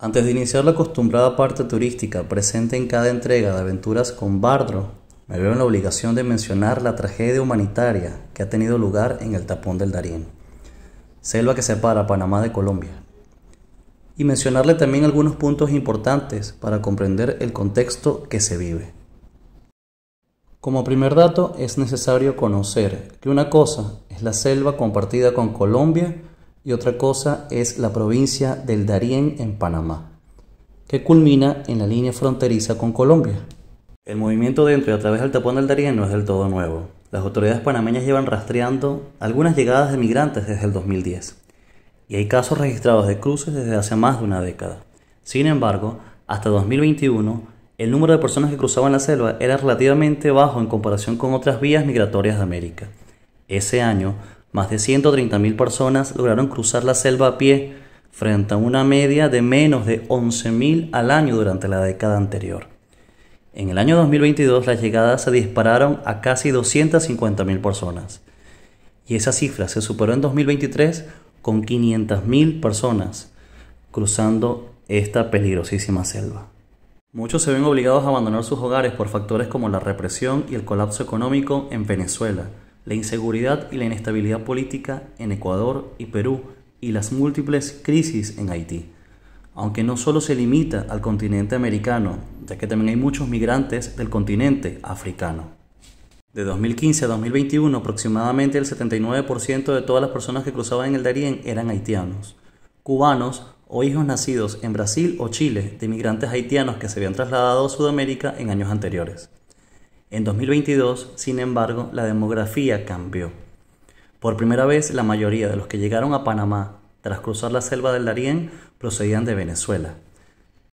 Antes de iniciar la acostumbrada parte turística presente en cada entrega de Aventuras con Bardro, me veo en la obligación de mencionar la tragedia humanitaria que ha tenido lugar en el tapón del Darién, selva que separa Panamá de Colombia, y mencionarle también algunos puntos importantes para comprender el contexto que se vive. Como primer dato es necesario conocer que una cosa es la selva compartida con Colombia y otra cosa es la provincia del Darién en Panamá, que culmina en la línea fronteriza con Colombia. El movimiento dentro y a través del tapón del Darién no es del todo nuevo. Las autoridades panameñas llevan rastreando algunas llegadas de migrantes desde el 2010, y hay casos registrados de cruces desde hace más de una década. Sin embargo, hasta 2021, el número de personas que cruzaban la selva era relativamente bajo en comparación con otras vías migratorias de América. Ese año, más de 130.000 personas lograron cruzar la selva a pie frente a una media de menos de 11.000 al año durante la década anterior. En el año 2022 las llegadas se dispararon a casi 250.000 personas y esa cifra se superó en 2023 con 500.000 personas cruzando esta peligrosísima selva. Muchos se ven obligados a abandonar sus hogares por factores como la represión y el colapso económico en Venezuela, la inseguridad y la inestabilidad política en Ecuador y Perú y las múltiples crisis en Haití. Aunque no solo se limita al continente americano, ya que también hay muchos migrantes del continente africano. De 2015 a 2021 aproximadamente el 79% de todas las personas que cruzaban el Darién eran haitianos, cubanos o hijos nacidos en Brasil o Chile de migrantes haitianos que se habían trasladado a Sudamérica en años anteriores. En 2022, sin embargo, la demografía cambió. Por primera vez, la mayoría de los que llegaron a Panamá tras cruzar la selva del Darién procedían de Venezuela.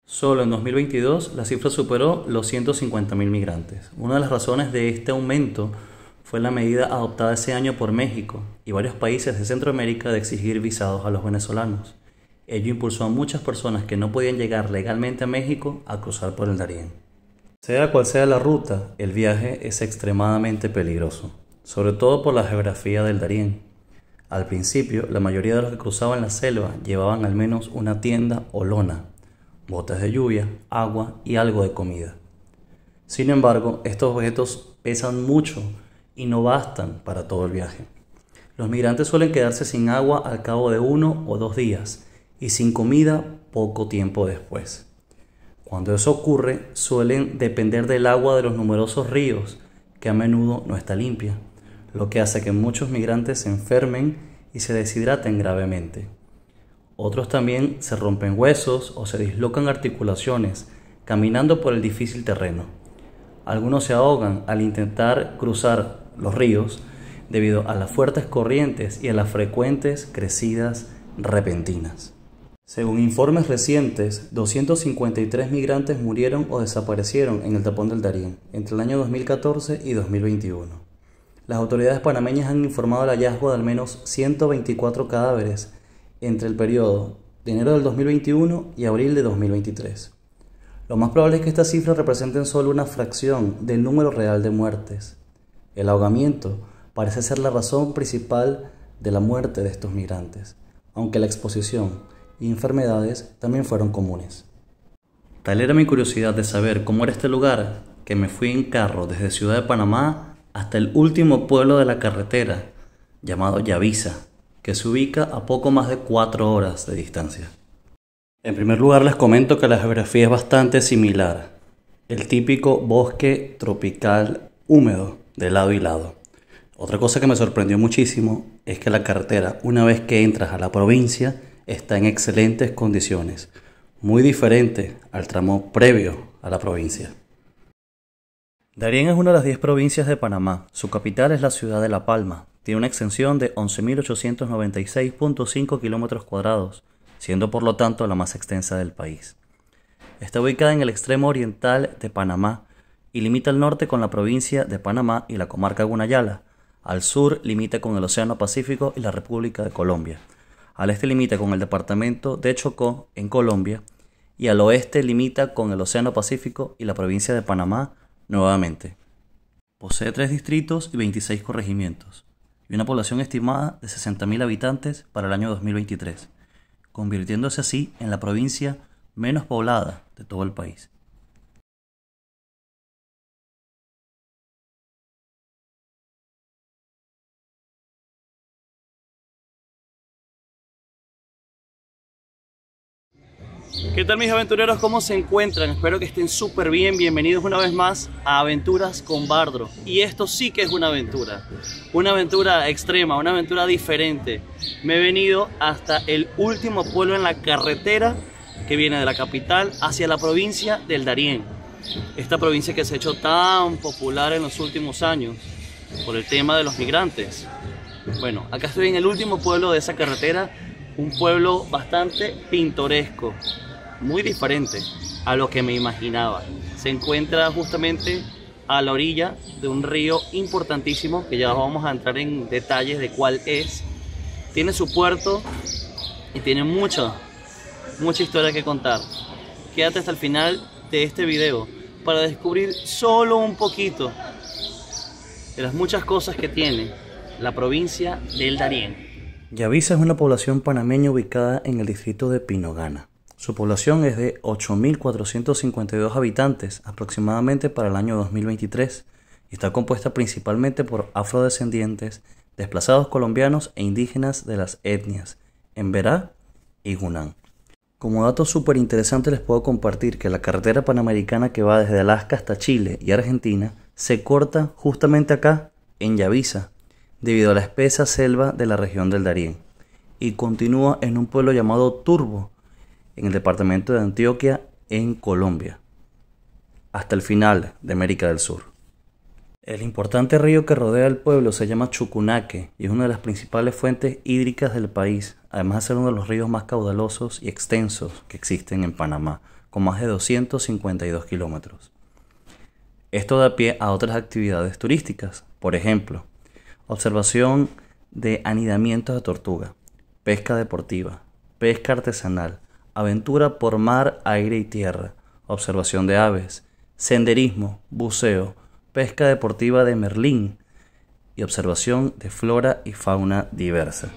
Solo en 2022 la cifra superó los 150.000 migrantes. Una de las razones de este aumento fue la medida adoptada ese año por México y varios países de Centroamérica de exigir visados a los venezolanos. Ello impulsó a muchas personas que no podían llegar legalmente a México a cruzar por el Darién. Sea cual sea la ruta, el viaje es extremadamente peligroso, sobre todo por la geografía del Darién. Al principio, la mayoría de los que cruzaban la selva llevaban al menos una tienda o lona, botas de lluvia, agua y algo de comida. Sin embargo, estos objetos pesan mucho y no bastan para todo el viaje. Los migrantes suelen quedarse sin agua al cabo de uno o dos días y sin comida poco tiempo después. Cuando eso ocurre, suelen depender del agua de los numerosos ríos, que a menudo no está limpia, lo que hace que muchos migrantes se enfermen y se deshidraten gravemente. Otros también se rompen huesos o se dislocan articulaciones caminando por el difícil terreno. Algunos se ahogan al intentar cruzar los ríos debido a las fuertes corrientes y a las frecuentes crecidas repentinas. Según informes recientes, 253 migrantes murieron o desaparecieron en el tapón del Darín, entre el año 2014 y 2021. Las autoridades panameñas han informado el hallazgo de al menos 124 cadáveres entre el periodo de enero del 2021 y abril de 2023. Lo más probable es que estas cifras representen solo una fracción del número real de muertes. El ahogamiento parece ser la razón principal de la muerte de estos migrantes, aunque la exposición enfermedades también fueron comunes. Tal era mi curiosidad de saber cómo era este lugar que me fui en carro desde Ciudad de Panamá hasta el último pueblo de la carretera, llamado Yavisa, que se ubica a poco más de cuatro horas de distancia. En primer lugar les comento que la geografía es bastante similar, el típico bosque tropical húmedo de lado y lado. Otra cosa que me sorprendió muchísimo es que la carretera, una vez que entras a la provincia, está en excelentes condiciones, muy diferente al tramo previo a la provincia. Darien es una de las 10 provincias de Panamá. Su capital es la ciudad de La Palma. Tiene una extensión de 11.896.5 kilómetros cuadrados, siendo por lo tanto la más extensa del país. Está ubicada en el extremo oriental de Panamá y limita al norte con la provincia de Panamá y la comarca Gunayala. Al sur limita con el Océano Pacífico y la República de Colombia. Al este limita con el departamento de Chocó, en Colombia, y al oeste limita con el Océano Pacífico y la provincia de Panamá nuevamente. Posee tres distritos y 26 corregimientos, y una población estimada de 60.000 habitantes para el año 2023, convirtiéndose así en la provincia menos poblada de todo el país. ¿Qué tal mis aventureros? ¿Cómo se encuentran? Espero que estén súper bien. Bienvenidos una vez más a Aventuras con Bardro. Y esto sí que es una aventura. Una aventura extrema, una aventura diferente. Me he venido hasta el último pueblo en la carretera que viene de la capital hacia la provincia del Darién. Esta provincia que se ha hecho tan popular en los últimos años por el tema de los migrantes. Bueno, acá estoy en el último pueblo de esa carretera un pueblo bastante pintoresco, muy diferente a lo que me imaginaba. Se encuentra justamente a la orilla de un río importantísimo, que ya vamos a entrar en detalles de cuál es. Tiene su puerto y tiene mucha, mucha historia que contar. Quédate hasta el final de este video para descubrir solo un poquito de las muchas cosas que tiene la provincia del Darién. Yavisa es una población panameña ubicada en el distrito de Pinogana su población es de 8.452 habitantes aproximadamente para el año 2023 y está compuesta principalmente por afrodescendientes, desplazados colombianos e indígenas de las etnias en Verá y Gunán Como dato súper interesante les puedo compartir que la carretera panamericana que va desde Alaska hasta Chile y Argentina se corta justamente acá, en Yavisa, debido a la espesa selva de la región del Darién, y continúa en un pueblo llamado Turbo, en el departamento de Antioquia, en Colombia, hasta el final de América del Sur. El importante río que rodea el pueblo se llama Chucunaque y es una de las principales fuentes hídricas del país, además de ser uno de los ríos más caudalosos y extensos que existen en Panamá, con más de 252 kilómetros. Esto da pie a otras actividades turísticas, por ejemplo, observación de anidamientos de tortuga, pesca deportiva, pesca artesanal, aventura por mar, aire y tierra, observación de aves, senderismo, buceo, pesca deportiva de Merlín y observación de flora y fauna diversa.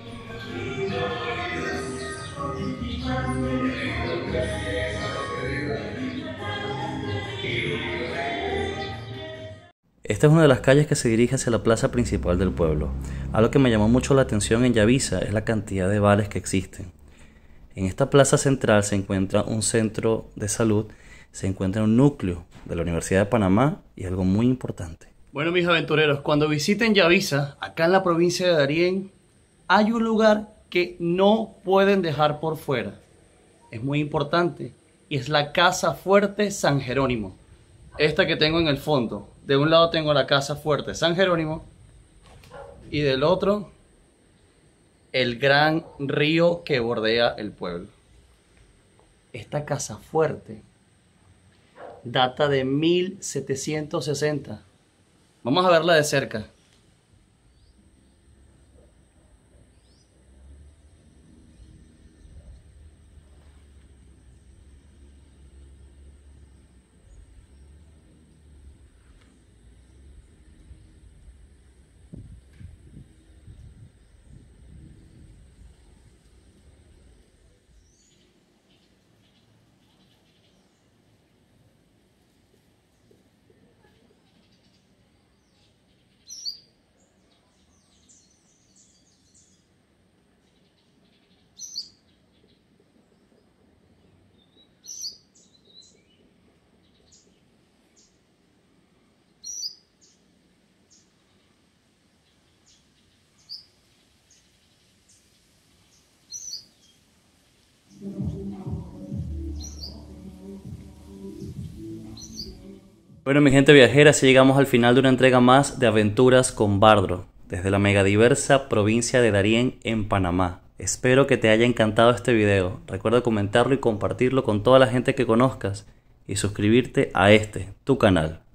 Esta es una de las calles que se dirige hacia la plaza principal del pueblo. Algo que me llamó mucho la atención en Yavisa es la cantidad de bares que existen. En esta plaza central se encuentra un centro de salud, se encuentra un núcleo de la Universidad de Panamá y algo muy importante. Bueno, mis aventureros, cuando visiten Yavisa, acá en la provincia de Darién, hay un lugar que no pueden dejar por fuera. Es muy importante y es la Casa Fuerte San Jerónimo. Esta que tengo en el fondo. De un lado tengo la Casa Fuerte San Jerónimo y del otro el gran río que bordea el pueblo. Esta casa fuerte data de 1760. Vamos a verla de cerca. Bueno, mi gente viajera, así llegamos al final de una entrega más de Aventuras con Bardro, desde la megadiversa provincia de Darién, en Panamá. Espero que te haya encantado este video. Recuerda comentarlo y compartirlo con toda la gente que conozcas y suscribirte a este, tu canal.